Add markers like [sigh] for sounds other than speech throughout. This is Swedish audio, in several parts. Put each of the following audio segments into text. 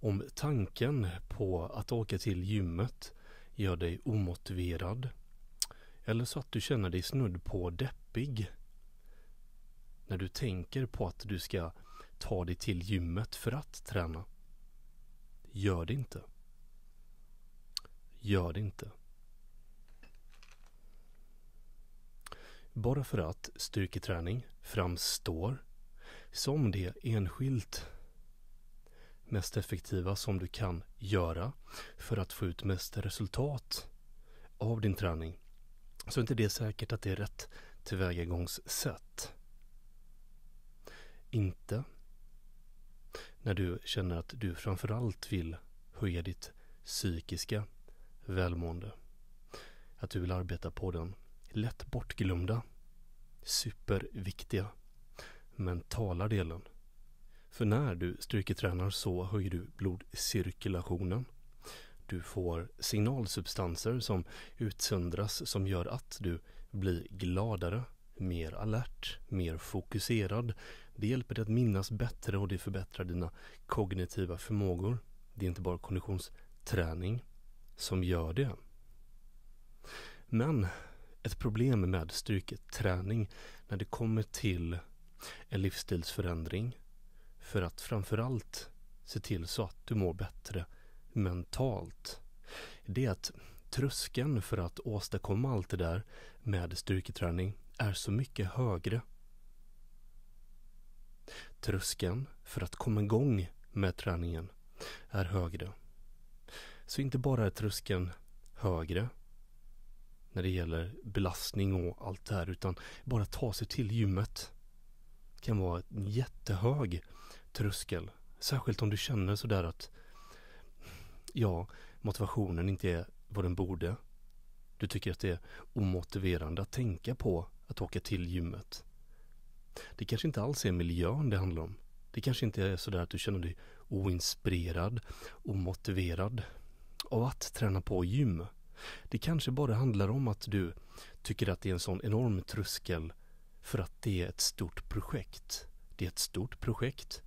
om tanken på att åka till gymmet gör dig omotiverad eller så att du känner dig snudd på deppig när du tänker på att du ska ta dig till gymmet för att träna. Gör det inte. Gör det inte. Bara för att styrketräning framstår som det enskilt mest effektiva som du kan göra för att få ut mest resultat av din träning så är inte det säkert att det är rätt tillvägagångssätt. Inte när du känner att du framförallt vill höja ditt psykiska välmående. Att du vill arbeta på den lätt bortglömda, superviktiga mentala delen för när du styrketränar så höjer du blodcirkulationen. Du får signalsubstanser som utsöndras som gör att du blir gladare, mer alert, mer fokuserad. Det hjälper dig att minnas bättre och det förbättrar dina kognitiva förmågor. Det är inte bara konditionsträning som gör det. Men ett problem med styrketräning när det kommer till en livsstilsförändring för att framförallt se till så att du mår bättre mentalt. Det är att tröskeln för att åstadkomma allt det där med styrketräning är så mycket högre. Tröskeln för att komma igång med träningen är högre. Så inte bara är tröskeln högre när det gäller belastning och allt det här utan bara att ta sig till gymmet kan vara jättehög tröskel. Särskilt om du känner sådär att ja, motivationen inte är vad den borde. Du tycker att det är omotiverande att tänka på att åka till gymmet. Det kanske inte alls är miljön det handlar om. Det kanske inte är sådär att du känner dig oinspirerad, omotiverad av att träna på gym. Det kanske bara handlar om att du tycker att det är en sån enorm tröskel för att det är ett stort projekt. Det är ett stort projekt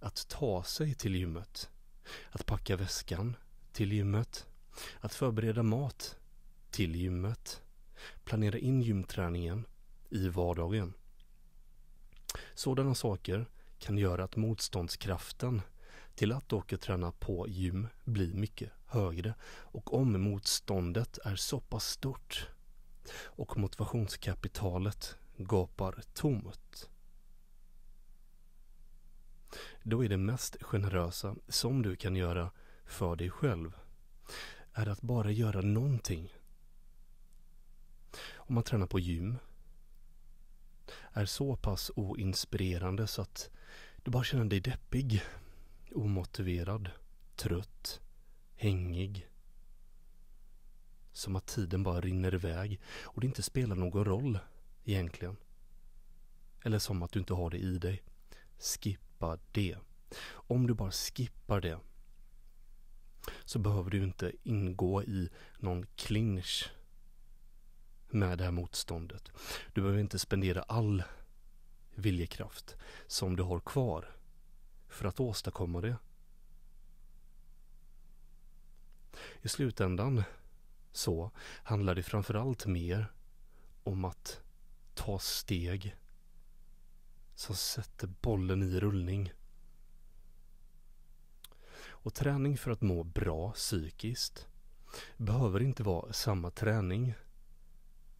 att ta sig till gymmet. Att packa väskan till gymmet. Att förbereda mat till gymmet. Planera in gymträningen i vardagen. Sådana saker kan göra att motståndskraften till att åka och träna på gym blir mycket högre och om motståndet är så pass stort och motivationskapitalet gapar tomt då är det mest generösa som du kan göra för dig själv är att bara göra någonting. Om man tränar på gym är så pass oinspirerande så att du bara känner dig deppig, omotiverad, trött, hängig. Som att tiden bara rinner iväg och det inte spelar någon roll egentligen. Eller som att du inte har det i dig skippa det. Om du bara skippar det så behöver du inte ingå i någon clinch med det här motståndet. Du behöver inte spendera all viljekraft som du har kvar för att åstadkomma det. I slutändan så handlar det framförallt mer om att ta steg som sätter bollen i rullning. Och träning för att må bra psykiskt behöver inte vara samma träning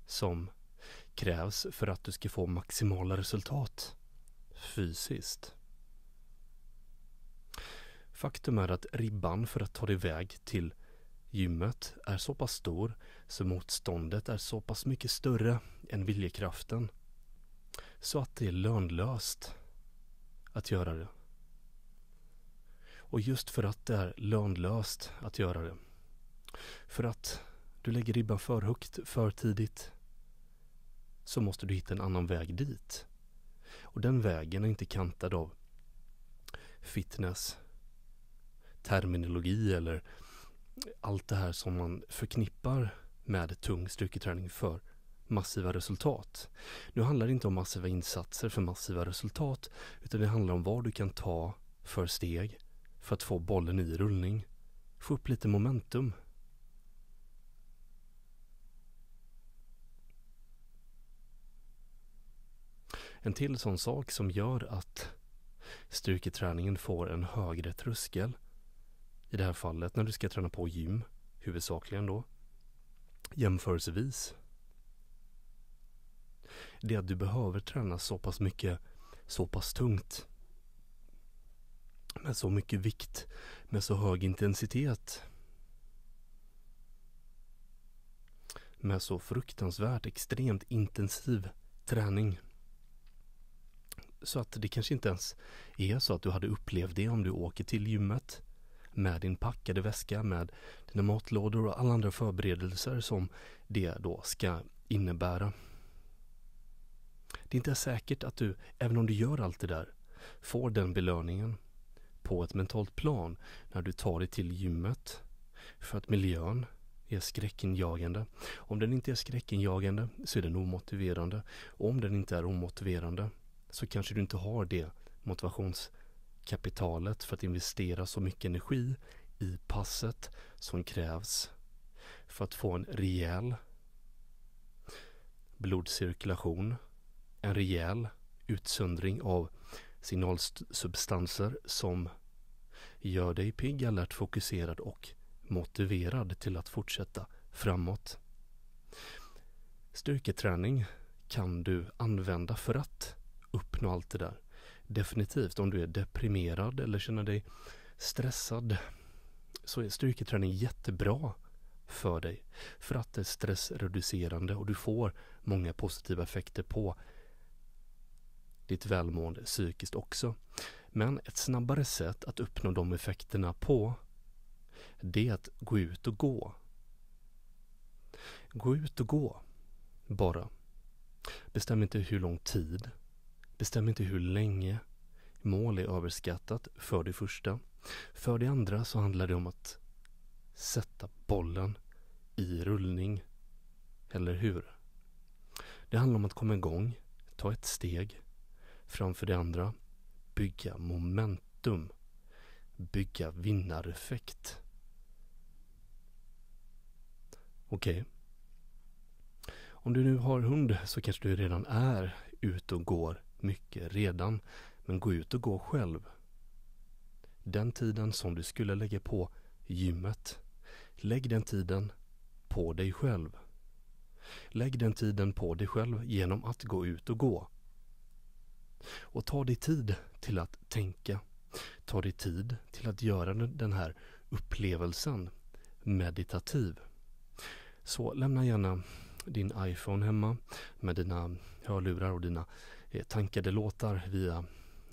som krävs för att du ska få maximala resultat fysiskt. Faktum är att ribban för att ta dig iväg till gymmet är så pass stor så motståndet är så pass mycket större än viljekraften så att det är lönlöst att göra det. Och just för att det är lönlöst att göra det. För att du lägger ribban för högt för tidigt så måste du hitta en annan väg dit. Och den vägen är inte kantad av fitness, terminologi eller allt det här som man förknippar med tung styrketräning för massiva resultat. Nu handlar det inte om massiva insatser för massiva resultat utan det handlar om vad du kan ta för steg för att få bollen i rullning. Få upp lite momentum. En till sån sak som gör att styrketräningen får en högre tröskel, i det här fallet när du ska träna på gym, huvudsakligen då, jämförelsevis det är att du behöver träna så pass mycket, så pass tungt. Med så mycket vikt, med så hög intensitet. Med så fruktansvärt extremt intensiv träning. Så att det kanske inte ens är så att du hade upplevt det om du åker till gymmet med din packade väska, med dina matlådor och alla andra förberedelser som det då ska innebära. Det är inte säkert att du, även om du gör allt det där, får den belöningen på ett mentalt plan när du tar dig till gymmet. För att miljön är skräckinjagande. Om den inte är skräckinjagande så är den omotiverande. Och om den inte är omotiverande så kanske du inte har det motivationskapitalet för att investera så mycket energi i passet som krävs för att få en rejäl blodcirkulation en rejäl utsöndring av signalsubstanser som gör dig pigg, alert, fokuserad och motiverad till att fortsätta framåt. Styrketräning kan du använda för att uppnå allt det där. Definitivt om du är deprimerad eller känner dig stressad så är styrketräning jättebra för dig för att det är stressreducerande och du får många positiva effekter på ditt välmående psykiskt också. Men ett snabbare sätt att uppnå de effekterna på det är att gå ut och gå. Gå ut och gå. Bara. Bestäm inte hur lång tid. Bestäm inte hur länge. Mål är överskattat, för det första. För det andra så handlar det om att sätta bollen i rullning. Eller hur? Det handlar om att komma igång, ta ett steg, framför det andra. Bygga momentum. Bygga vinnareffekt. Okej. Okay. Om du nu har hund så kanske du redan är ute och går mycket redan. Men gå ut och gå själv. Den tiden som du skulle lägga på gymmet. Lägg den tiden på dig själv. Lägg den tiden på dig själv genom att gå ut och gå. Och ta dig tid till att tänka. Ta dig tid till att göra den här upplevelsen meditativ. Så lämna gärna din iPhone hemma med dina hörlurar och dina eh, tankade låtar via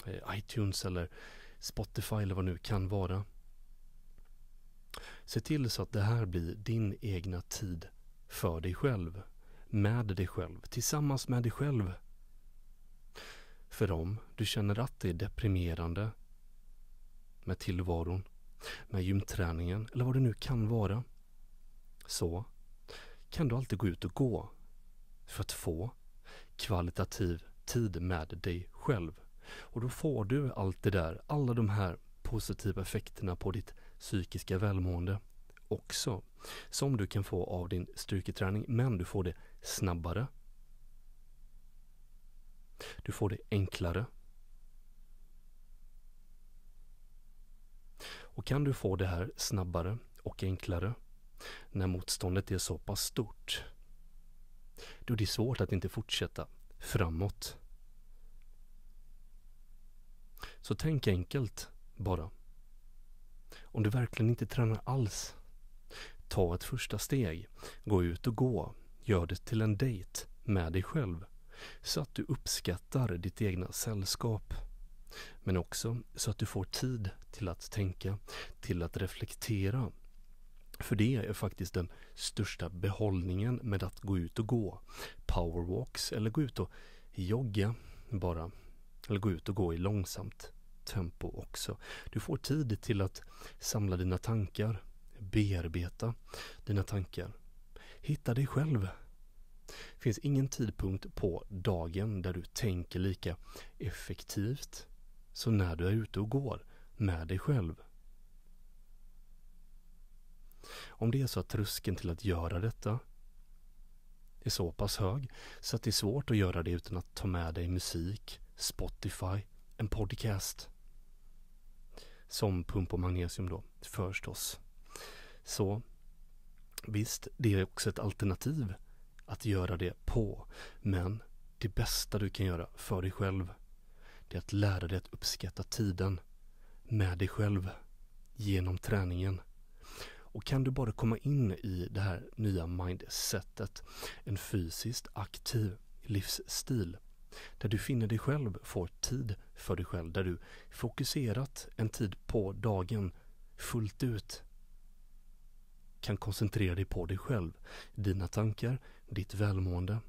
eh, iTunes eller Spotify eller vad nu kan vara. Se till så att det här blir din egna tid för dig själv, med dig själv, tillsammans med dig själv för om du känner att det är deprimerande med tillvaron, med gymträningen eller vad det nu kan vara, så kan du alltid gå ut och gå för att få kvalitativ tid med dig själv. Och då får du allt det där, alla de här positiva effekterna på ditt psykiska välmående också. Som du kan få av din styrketräning, men du får det snabbare du får det enklare. Och kan du få det här snabbare och enklare när motståndet är så pass stort, då är det svårt att inte fortsätta framåt. Så tänk enkelt bara. Om du verkligen inte tränar alls, ta ett första steg. Gå ut och gå. Gör det till en dejt med dig själv så att du uppskattar ditt egna sällskap. Men också så att du får tid till att tänka, till att reflektera. För det är faktiskt den största behållningen med att gå ut och gå. Powerwalks eller gå ut och jogga bara. Eller gå ut och gå i långsamt tempo också. Du får tid till att samla dina tankar, bearbeta dina tankar. Hitta dig själv det finns ingen tidpunkt på dagen där du tänker lika effektivt som när du är ute och går med dig själv. Om det är så att tröskeln till att göra detta är så pass hög så att det är svårt att göra det utan att ta med dig musik, Spotify, en podcast. Som pump och magnesium då, förstås. Så visst, det är också ett alternativ att göra det på. Men det bästa du kan göra för dig själv, det är att lära dig att uppskatta tiden med dig själv genom träningen. Och kan du bara komma in i det här nya mindsetet, en fysiskt aktiv livsstil, där du finner dig själv, får tid för dig själv, där du fokuserat en tid på dagen fullt ut kan koncentrera dig på dig själv, dina tankar, ditt välmående.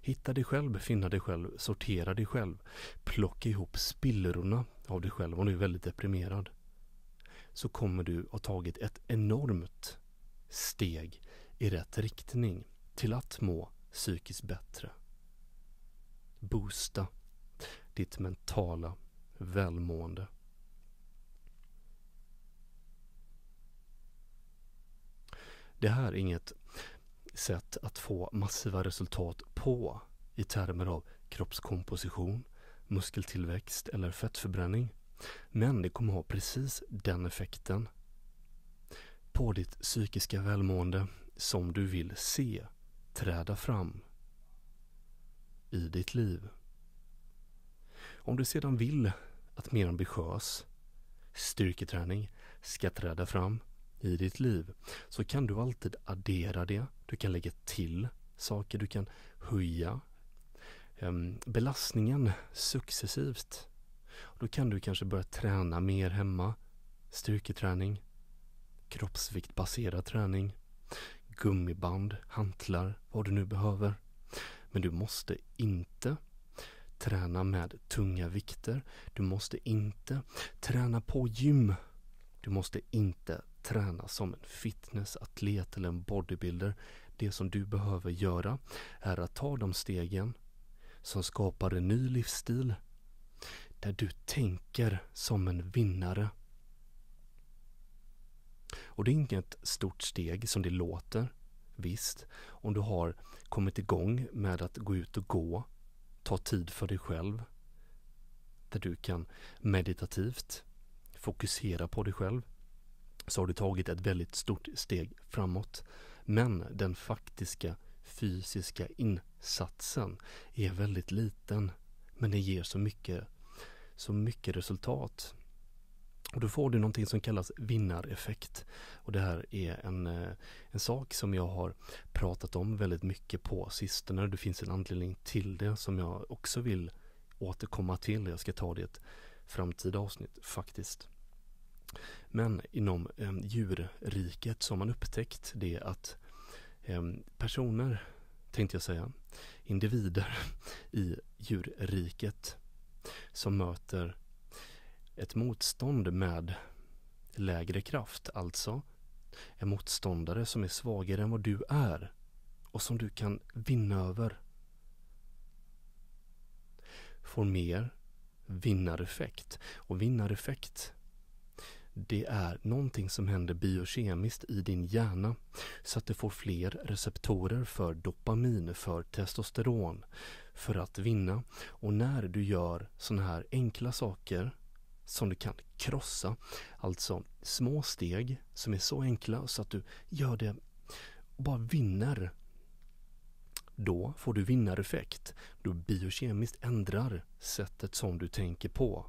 Hitta dig själv, finna dig själv, sortera dig själv. Plocka ihop spillrorna av dig själv om du är väldigt deprimerad. Så kommer du ha tagit ett enormt steg i rätt riktning till att må psykiskt bättre. Boosta ditt mentala välmående. Det här är inget sätt att få massiva resultat på i termer av kroppskomposition, muskeltillväxt eller fettförbränning. Men det kommer ha precis den effekten på ditt psykiska välmående som du vill se träda fram i ditt liv. Om du sedan vill att mer ambitiös styrketräning ska träda fram i ditt liv så kan du alltid addera det. Du kan lägga till saker, du kan höja ehm, belastningen successivt. Då kan du kanske börja träna mer hemma. Styrketräning, kroppsviktbaserad träning, gummiband, hantlar, vad du nu behöver. Men du måste inte träna med tunga vikter. Du måste inte träna på gym du måste inte träna som en fitnessatlet eller en bodybuilder. Det som du behöver göra är att ta de stegen som skapar en ny livsstil där du tänker som en vinnare. Och det är inget stort steg som det låter. Visst, om du har kommit igång med att gå ut och gå, ta tid för dig själv, där du kan meditativt fokusera på dig själv så har du tagit ett väldigt stort steg framåt. Men den faktiska fysiska insatsen är väldigt liten men den ger så mycket, så mycket resultat. Och då får du någonting som kallas vinnareffekt. Och det här är en, eh, en sak som jag har pratat om väldigt mycket på sistone. Det finns en anledning till det som jag också vill återkomma till. Jag ska ta det i ett framtida avsnitt faktiskt. Men inom eh, djurriket så har man upptäckt det att eh, personer, tänkte jag säga, individer [laughs] i djurriket som möter ett motstånd med lägre kraft, alltså en motståndare som är svagare än vad du är och som du kan vinna över. Får mer vinnareffekt. Och vinnareffekt det är någonting som händer biokemiskt i din hjärna så att du får fler receptorer för dopamin, för testosteron, för att vinna. Och när du gör sådana här enkla saker som du kan krossa, alltså små steg som är så enkla så att du gör det och bara vinner då får du vinnareffekt då biokemiskt ändrar sättet som du tänker på.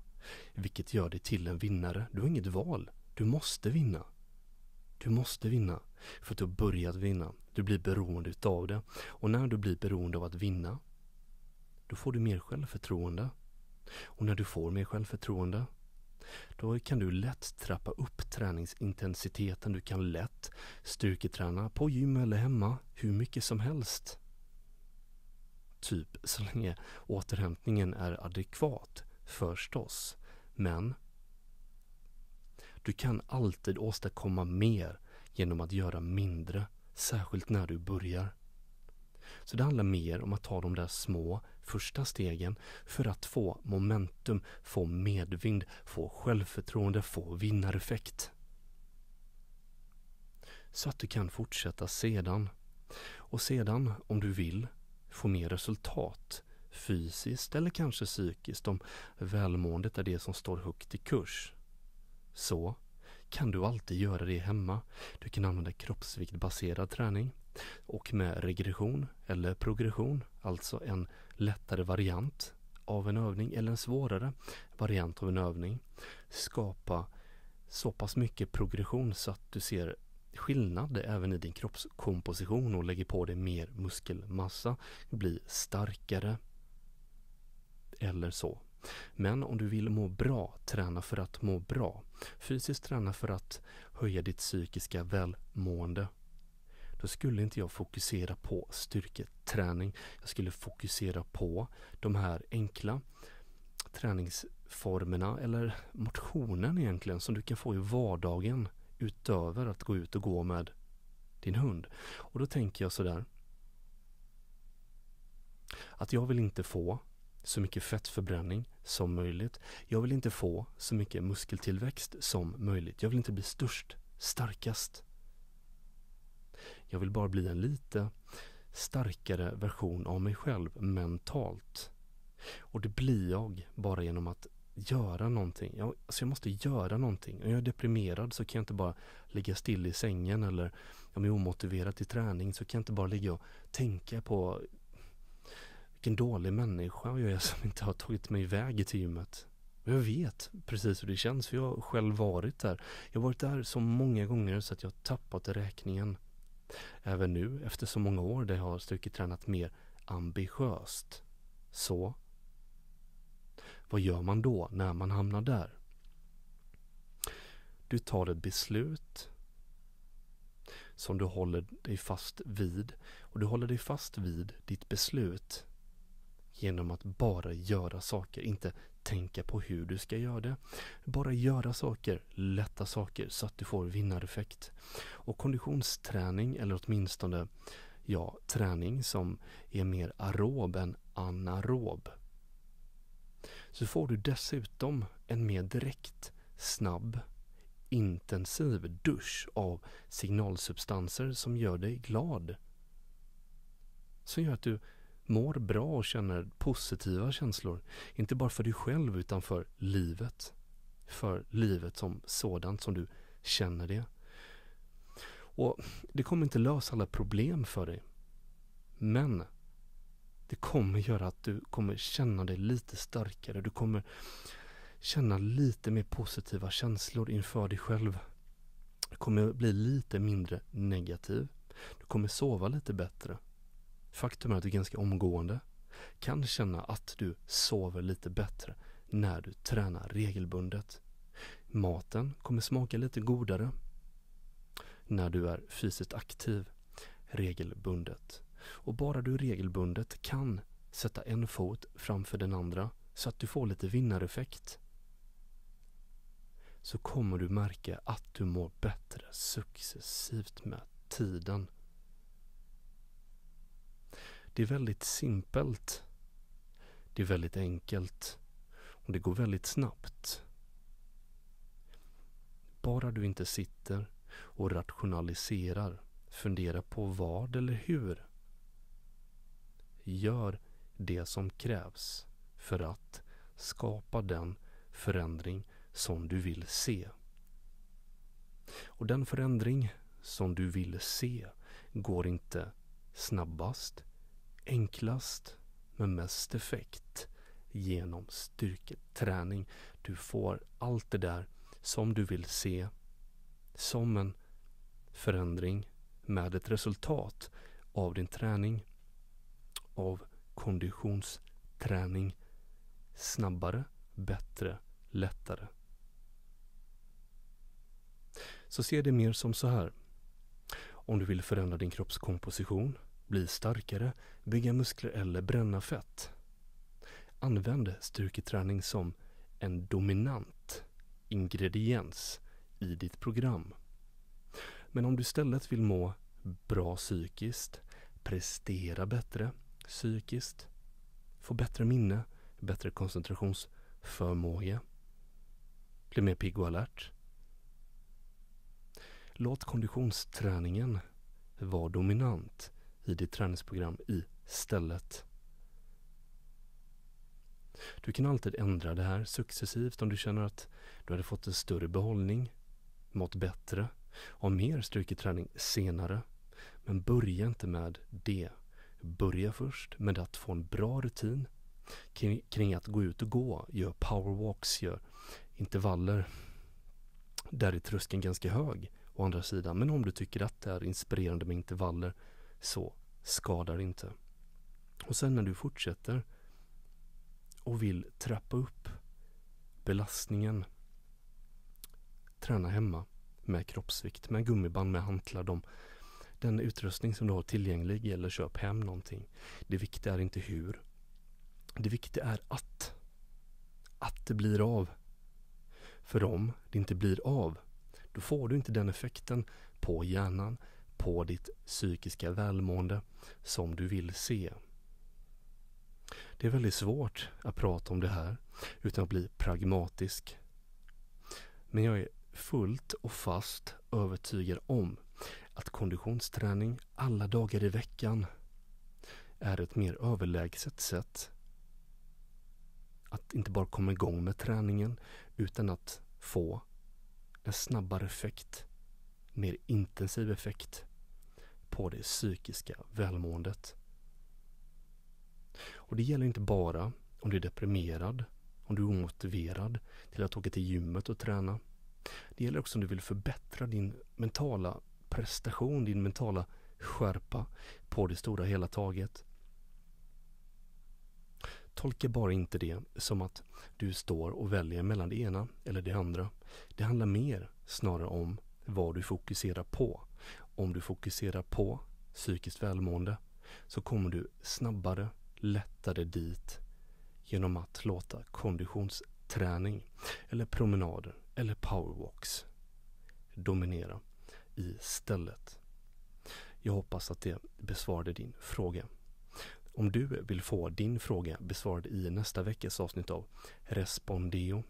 Vilket gör dig till en vinnare. Du har inget val. Du måste vinna. Du måste vinna för att du har börjat vinna. Du blir beroende utav det. Och när du blir beroende av att vinna, då får du mer självförtroende. Och när du får mer självförtroende, då kan du lätt trappa upp träningsintensiteten. Du kan lätt styrketräna på gym eller hemma hur mycket som helst typ så länge återhämtningen är adekvat förstås. Men du kan alltid åstadkomma mer genom att göra mindre, särskilt när du börjar. Så det handlar mer om att ta de där små första stegen för att få momentum, få medvind, få självförtroende, få vinnareffekt. Så att du kan fortsätta sedan. Och sedan, om du vill, få mer resultat fysiskt eller kanske psykiskt om välmåendet är det som står högt i kurs. Så kan du alltid göra det hemma. Du kan använda kroppsviktbaserad träning och med regression eller progression, alltså en lättare variant av en övning eller en svårare variant av en övning, skapa så pass mycket progression så att du ser skillnad även i din kroppskomposition och lägger på dig mer muskelmassa, blir starkare eller så. Men om du vill må bra, träna för att må bra. Fysiskt träna för att höja ditt psykiska välmående. Då skulle inte jag fokusera på styrketräning. Jag skulle fokusera på de här enkla träningsformerna eller motionen egentligen som du kan få i vardagen utöver att gå ut och gå med din hund. Och då tänker jag sådär. Att jag vill inte få så mycket fettförbränning som möjligt. Jag vill inte få så mycket muskeltillväxt som möjligt. Jag vill inte bli störst, starkast. Jag vill bara bli en lite starkare version av mig själv mentalt. Och det blir jag bara genom att göra någonting. Jag, alltså jag måste göra någonting. Om jag är deprimerad så kan jag inte bara ligga still i sängen eller om jag är omotiverad till träning så kan jag inte bara ligga och tänka på vilken dålig människa jag är som inte har tagit mig iväg till gymmet. Jag vet precis hur det känns för jag har själv varit där. Jag har varit där så många gånger så att jag har tappat räkningen. Även nu efter så många år där jag har strukit tränat mer ambitiöst. Så vad gör man då när man hamnar där? Du tar ett beslut som du håller dig fast vid och du håller dig fast vid ditt beslut genom att bara göra saker, inte tänka på hur du ska göra det. Bara göra saker, lätta saker, så att du får vinnareffekt. Och konditionsträning, eller åtminstone ja, träning som är mer arob än anarob så får du dessutom en mer direkt, snabb, intensiv dusch av signalsubstanser som gör dig glad. Som gör att du mår bra och känner positiva känslor. Inte bara för dig själv utan för livet. För livet som sådant som du känner det. Och det kommer inte lösa alla problem för dig. Men det kommer göra att du kommer känna dig lite starkare. Du kommer känna lite mer positiva känslor inför dig själv. Du kommer bli lite mindre negativ. Du kommer sova lite bättre. Faktum är att du ganska omgående kan känna att du sover lite bättre när du tränar regelbundet. Maten kommer smaka lite godare när du är fysiskt aktiv regelbundet. Och bara du regelbundet kan sätta en fot framför den andra så att du får lite vinnareffekt så kommer du märka att du mår bättre successivt med tiden. Det är väldigt simpelt. Det är väldigt enkelt. Och det går väldigt snabbt. Bara du inte sitter och rationaliserar, funderar på vad eller hur gör det som krävs för att skapa den förändring som du vill se. Och den förändring som du vill se går inte snabbast, enklast men mest effekt genom styrketräning. Du får allt det där som du vill se som en förändring med ett resultat av din träning av konditionsträning snabbare, bättre, lättare. Så se det mer som så här. Om du vill förändra din kroppskomposition, bli starkare, bygga muskler eller bränna fett. Använd styrketräning som en dominant ingrediens i ditt program. Men om du istället vill må bra psykiskt, prestera bättre, psykiskt, får bättre minne, bättre koncentrationsförmåga, blir mer pigg och alert. Låt konditionsträningen vara dominant i ditt träningsprogram istället. Du kan alltid ändra det här successivt om du känner att du hade fått en större behållning, mått bättre och mer styrketräning senare. Men börja inte med det Börja först med att få en bra rutin kring, kring att gå ut och gå. Gör powerwalks, gör intervaller. Där är tröskeln ganska hög å andra sidan. Men om du tycker att det är inspirerande med intervaller så skadar det inte. Och sen när du fortsätter och vill trappa upp belastningen. Träna hemma med kroppsvikt, med gummiband, med hantlar, de den utrustning som du har tillgänglig eller köp hem någonting. Det viktiga är inte hur. Det viktiga är att. Att det blir av. För om det inte blir av, då får du inte den effekten på hjärnan, på ditt psykiska välmående som du vill se. Det är väldigt svårt att prata om det här utan att bli pragmatisk. Men jag är fullt och fast övertygad om att konditionsträning alla dagar i veckan är ett mer överlägset sätt att inte bara komma igång med träningen utan att få en snabbare effekt, mer intensiv effekt på det psykiska välmåendet. Och det gäller inte bara om du är deprimerad, om du är omotiverad till att åka till gymmet och träna. Det gäller också om du vill förbättra din mentala prestation, din mentala skärpa på det stora hela taget. Tolka bara inte det som att du står och väljer mellan det ena eller det andra. Det handlar mer snarare om vad du fokuserar på. Om du fokuserar på psykiskt välmående så kommer du snabbare, lättare dit genom att låta konditionsträning eller promenader eller powerwalks dominera istället. Jag hoppas att det besvarade din fråga. Om du vill få din fråga besvarad i nästa veckas avsnitt av Respondeo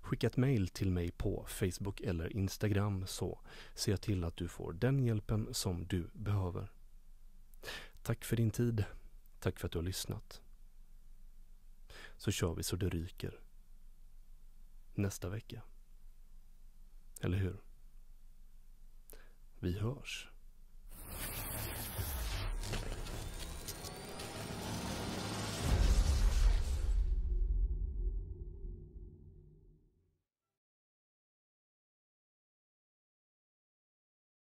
Skicka ett mail till mig på Facebook eller Instagram så ser jag till att du får den hjälpen som du behöver. Tack för din tid. Tack för att du har lyssnat. Så kör vi så det ryker. Nästa vecka. Eller hur? vi hörs.